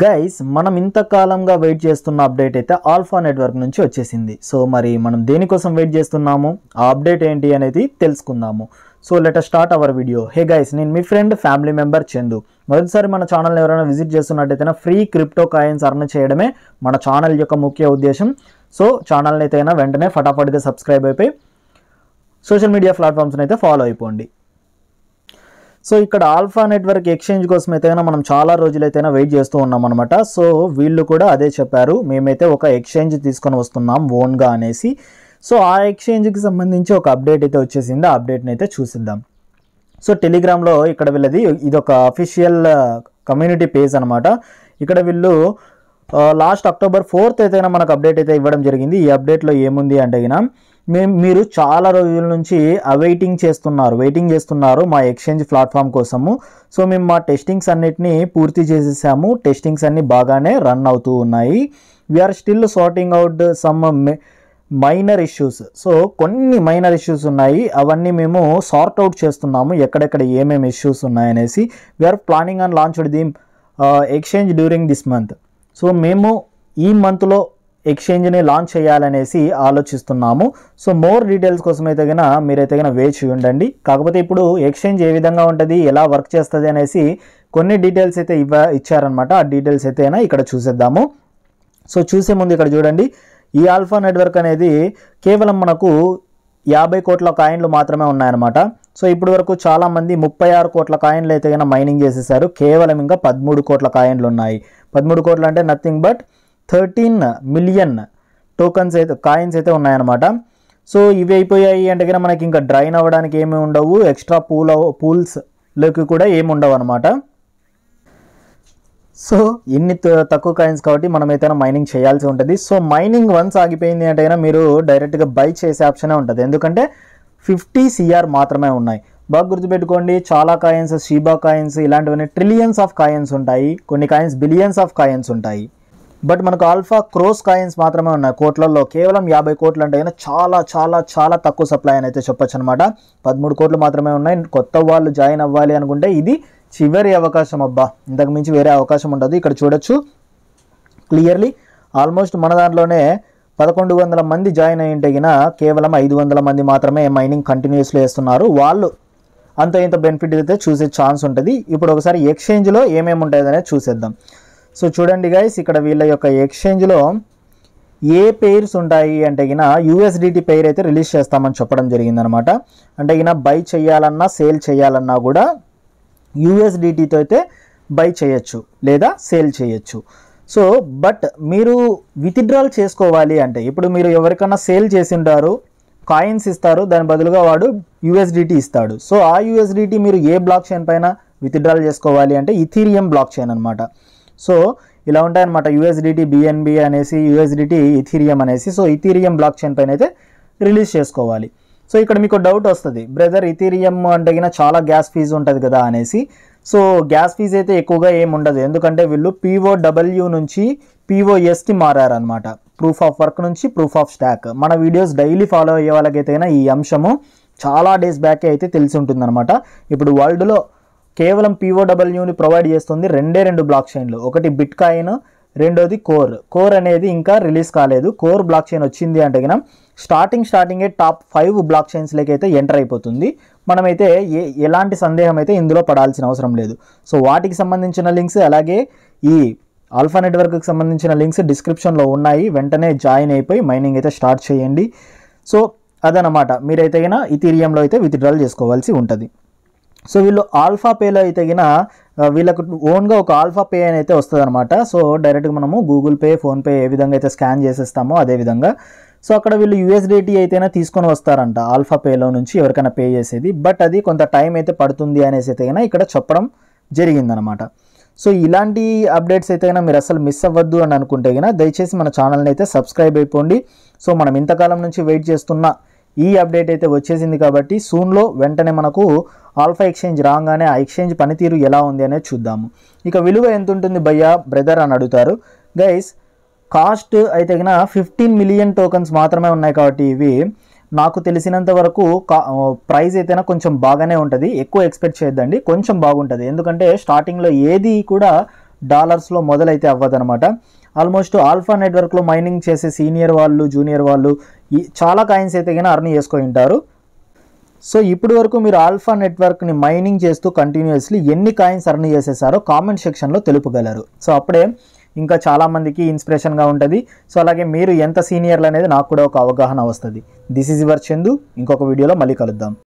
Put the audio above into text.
guys మనం ఇంతకాలంగా wait చేస్తున్న అప్డేట్ అయితే ఆల్ఫా నెట్వర్క్ నుంచి వచ్చేసింది సో మరి మనం దేనికోసం వెయిట్ చేస్తున్నాము ఆ అప్డేట్ ఏంటి అనేది తెలుసుకుందాము so let start our video hey guys నేను మీ ఫ్రెండ్ ఫ్యామిలీ మెంబర్ చందు మొదటిసారి మన ఛానల్ ఎవరైనా విజిట్ చేస్తున్నట్టయితే ఫ్రీ క్రిప్టో కాయిన్స్ అర్న్ చేయడమే మన ఛానల్ యొక్క ముఖ్య ఉద్దేశం సో ఛానల్ని అయితే వెంటనే ఫటాఫట్గా సబ్స్క్రైబ్ అయిపోయి సోషల్ మీడియా ప్లాట్ఫామ్స్ని అయితే ఫాలో అయిపోండి సో ఇక్కడ ఆల్ఫా నెట్వర్క్ ఎక్స్చేంజ్ కోసం అయితేనా మనం చాలా రోజులైతేనా వెయిట్ చేస్తూ ఉన్నాం అనమాట సో వీళ్ళు కూడా అదే చెప్పారు మేమైతే ఒక ఎక్స్చేంజ్ తీసుకొని వస్తున్నాం ఓన్గా అనేసి సో ఆ ఎక్స్చేంజ్కి సంబంధించి ఒక అప్డేట్ అయితే వచ్చేసింది ఆ అప్డేట్ని అయితే చూసిద్దాం సో టెలిగ్రామ్లో ఇక్కడ వీళ్ళది ఇది ఒక అఫీషియల్ కమ్యూనిటీ పేజ్ అనమాట ఇక్కడ వీళ్ళు లాస్ట్ అక్టోబర్ ఫోర్త్ అయితే మనకు అప్డేట్ అయితే ఇవ్వడం జరిగింది ఈ అప్డేట్లో ఏముంది అంటే అయినా మేము మీరు చాలా రోజుల నుంచి అవైటింగ్ చేస్తున్నారు వెయిటింగ్ చేస్తున్నారు మా ఎక్స్చేంజ్ ప్లాట్ఫామ్ కోసము సో మేము మా టెస్టింగ్స్ అన్నిటిని పూర్తి చేసేసాము టెస్టింగ్స్ అన్నీ బాగానే రన్ అవుతూ ఉన్నాయి we are still sorting out some minor issues so కొన్ని మైనర్ ఇష్యూస్ ఉన్నాయి అవన్నీ మేము సార్ట్ అవుట్ చేస్తున్నాము ఎక్కడెక్కడ ఏమేమి ఇష్యూస్ ఉన్నాయనేసి we are planning and launch the exchange during this month so మేము ఈ మంత్లో ఎక్స్చేంజ్ని లాంచ్ చేయాలనేసి ఆలోచిస్తున్నాము సో మోర్ డీటెయిల్స్ కోసం అయితే కనుక మీరైతే కనుక వేచి ఉండండి కాకపోతే ఇప్పుడు ఎక్స్చేంజ్ ఏ విధంగా ఉంటుంది ఎలా వర్క్ చేస్తుంది అనేసి కొన్ని డీటెయిల్స్ అయితే ఇవ్వ ఇచ్చారనమాట ఆ డీటెయిల్స్ అయితే అయినా ఇక్కడ చూసేద్దాము సో చూసే ముందు ఇక్కడ చూడండి ఈ ఆల్ఫా నెట్వర్క్ అనేది కేవలం మనకు యాభై కోట్ల కాయిన్లు మాత్రమే ఉన్నాయన్నమాట సో ఇప్పటి వరకు చాలామంది ముప్పై ఆరు కోట్ల కాయిన్లు అయితే కనుక మైనింగ్ చేసేసారు కేవలం ఇంకా పదమూడు కోట్ల కాయిన్లు ఉన్నాయి పదమూడు కోట్లు అంటే nothing but thirteen million tokens అయితే కాయిన్స్ అయితే ఉన్నాయన్నమాట సో ఇవి అయిపోయాయి అంటే కనుక మనకి ఇంకా డ్రైన్ అవ్వడానికి ఏమి ఉండవు ఎక్స్ట్రా పూల్ పూల్స్లోకి కూడా ఏమి ఉండవు అనమాట సో ఇన్ని తక్కువ కాయిన్స్ కాబట్టి మనం ఏదైనా మైనింగ్ చేయాల్సి ఉంటుంది సో మైనింగ్ వన్స్ ఆగిపోయింది అంటే కనుక మీరు డైరెక్ట్గా బై చేసే ఆప్షనే ఉంటుంది ఎందుకంటే ఫిఫ్టీ సిఆర్ మాత్రమే ఉన్నాయి బాగా గుర్తుపెట్టుకోండి చాలా కాయిన్స్ షీబా కాయిన్స్ ఇలాంటివన్నీ ట్రిలియన్స్ ఆఫ్ కాయిన్స్ ఉంటాయి కొన్ని కాయిన్స్ బిలియన్స్ ఆఫ్ కాయిన్స్ ఉంటాయి బట్ మనకు ఆల్ఫా క్రోస్ కాయిన్స్ మాత్రమే ఉన్నాయి కోట్లలో కేవలం యాభై కోట్లు అంటే అయినా చాలా చాలా చాలా తక్కువ సప్లై అని అయితే చెప్పొచ్చు అనమాట పదమూడు కోట్లు మాత్రమే ఉన్నాయి కొత్త వాళ్ళు జాయిన్ అవ్వాలి అనుకుంటే ఇది చివరి అవకాశం అబ్బా ఇంతకు మించి వేరే అవకాశం ఉండదు ఇక్కడ చూడొచ్చు క్లియర్లీ ఆల్మోస్ట్ మన దాంట్లోనే పదకొండు వందల మంది జాయిన్ అయ్యింటే కేవలం ఐదు వందల మంది మాత్రమే మైనింగ్ కంటిన్యూస్లో వేస్తున్నారు వాళ్ళు అంత ఇంత బెనిఫిట్ అయితే చూసే ఛాన్స్ ఉంటుంది ఇప్పుడు ఒకసారి ఎక్స్చేంజ్లో ఏమేమి ఉంటుంది అనేది చూసేద్దాం సో చూడండి గైస్ ఇక్కడ వీళ్ళ యొక్క ఎక్స్చేంజ్లో ఏ పేర్స్ ఉంటాయి అంటే గిన యూఎస్డిటీ పెయిర్ అయితే రిలీజ్ చేస్తామని చెప్పడం జరిగిందనమాట అంటే గిన బై చేయాలన్నా సేల్ చేయాలన్నా కూడా యూఎస్డిటీతో అయితే బై చేయొచ్చు లేదా సేల్ చేయొచ్చు సో బట్ మీరు విత్డ్రాల్ చేసుకోవాలి అంటే ఇప్పుడు మీరు ఎవరికైనా సేల్ చేసి ఉంటారు కాయిన్స్ ఇస్తారు దాని బదులుగా వాడు యూఎస్డిటీ ఇస్తాడు సో ఆ యూఎస్డిటీ మీరు ఏ బ్లాక్ చైన్ పైన విత్డ్రాల్ చేసుకోవాలి అంటే ఇథీరియం బ్లాక్ చైన్ అనమాట సో ఇలా ఉంటాయన్నమాట యూఎస్డిటీ బిఎన్బి అనేసి యూఎస్డిటీ ఇథీరియం అనేసి సో ఇథీరియం బ్లాక్ చైన్ పైన అయితే రిలీజ్ చేసుకోవాలి సో ఇక్కడ మీకు డౌట్ వస్తుంది బ్రదర్ ఇథీరియం అంటే చాలా గ్యాస్ ఫీజు ఉంటుంది కదా అనేసి సో గ్యాస్ ఫీజు అయితే ఎక్కువగా ఏమి ఉండదు ఎందుకంటే వీళ్ళు పీఓ డబ్ల్యూ నుంచి పీఓఎస్టి మారారనమాట ప్రూఫ్ ఆఫ్ వర్క్ నుంచి ప్రూఫ్ ఆఫ్ స్టాక్ మన వీడియోస్ డైలీ ఫాలో అయ్యే వాళ్ళకైతే ఈ అంశము చాలా డేస్ బ్యాకే అయితే తెలిసి ఉంటుందన్నమాట ఇప్పుడు వరల్డ్లో కేవలం పీఓడబ్ల్యూని ప్రొవైడ్ చేస్తుంది రెండే రెండు బ్లాక్ చైన్లు ఒకటి బిట్ కాయిన్ రెండోది కోర్ కోర్ అనేది ఇంకా రిలీజ్ కాలేదు కోర్ బ్లాక్ చైన్ వచ్చింది అంటే కనుక స్టార్టింగ్ స్టార్టింగే టాప్ ఫైవ్ బ్లాక్ చైన్స్లోకి అయితే ఎంటర్ అయిపోతుంది మనమైతే ఏ ఎలాంటి సందేహం అయితే ఇందులో పడాల్సిన అవసరం లేదు సో వాటికి సంబంధించిన లింక్స్ అలాగే ఈ ఆల్ఫా నెట్వర్క్కి సంబంధించిన లింక్స్ డిస్క్రిప్షన్లో ఉన్నాయి వెంటనే జాయిన్ అయిపోయి మైనింగ్ అయితే స్టార్ట్ చేయండి సో అదనమాట మీరైతే కనుక ఇతీరియంలో అయితే విత్డ్రాల్ చేసుకోవాల్సి ఉంటుంది సో వీళ్ళు ఆల్ఫా పేలో అయితే గిన వీళ్ళకు ఓన్గా ఒక ఆల్ఫా పే అని అయితే వస్తుంది అనమాట సో డైరెక్ట్గా మనము గూగుల్ పే ఫోన్పే ఏ విధంగా అయితే స్కాన్ చేసేస్తామో అదేవిధంగా సో అక్కడ వీళ్ళు యూఎస్డిటీ అయితే తీసుకొని వస్తారంట ఆల్ఫా పేలో నుంచి ఎవరికైనా పే చేసేది బట్ అది కొంత టైం అయితే పడుతుంది అనేసి అయితే ఇక్కడ చెప్పడం జరిగిందనమాట సో ఇలాంటి అప్డేట్స్ అయితే మీరు అసలు మిస్ అవ్వద్దు అని అనుకుంటే కన్నా దయచేసి మన ఛానల్ని అయితే సబ్స్క్రైబ్ అయిపోండి సో మనం ఇంతకాలం నుంచి వెయిట్ చేస్తున్న ఈ అప్డేట్ అయితే వచ్చేసింది కాబట్టి సూన్లో వెంటనే మనకు ఆల్ఫా ఎక్స్చేంజ్ రాగానే ఆ ఎక్స్చేంజ్ పనితీరు ఎలా ఉంది అనేది చూద్దాము ఇక విలువ ఎంత ఉంటుంది భయ్యా బ్రదర్ అని అడుగుతారు గైస్ కాస్ట్ అయితే కన్నా ఫిఫ్టీన్ మిలియన్ టోకన్స్ మాత్రమే ఉన్నాయి కాబట్టి ఇవి నాకు తెలిసినంత వరకు ప్రైస్ అయితేనా కొంచెం బాగానే ఉంటుంది ఎక్కువ ఎక్స్పెక్ట్ చేయొద్దండి కొంచెం బాగుంటుంది ఎందుకంటే స్టార్టింగ్లో ఏది కూడా డాలర్స్లో మొదలైతే అవ్వదనమాట ఆల్మోస్ట్ ఆల్ఫా నెట్వర్క్లో మైనింగ్ చేసే సీనియర్ వాళ్ళు జూనియర్ వాళ్ళు చాలా కాయిన్స్ అయితే కానీ అర్న్ చేసుకొని ఉంటారు సో ఇప్పటి వరకు మీరు ఆల్ఫా నెట్వర్క్ని మైనింగ్ చేస్తూ కంటిన్యూస్లీ ఎన్ని కాయిన్స్ అర్న్ చేసేసారో కామెంట్ సెక్షన్లో తెలుపగలరు సో అప్పుడే ఇంకా చాలామందికి ఇన్స్పిరేషన్గా ఉంటుంది సో అలాగే మీరు ఎంత సీనియర్లు అనేది నాకు కూడా ఒక అవగాహన వస్తుంది దిస్ ఈజ్ యువర్ చందు ఇంకొక వీడియోలో మళ్ళీ కలుద్దాం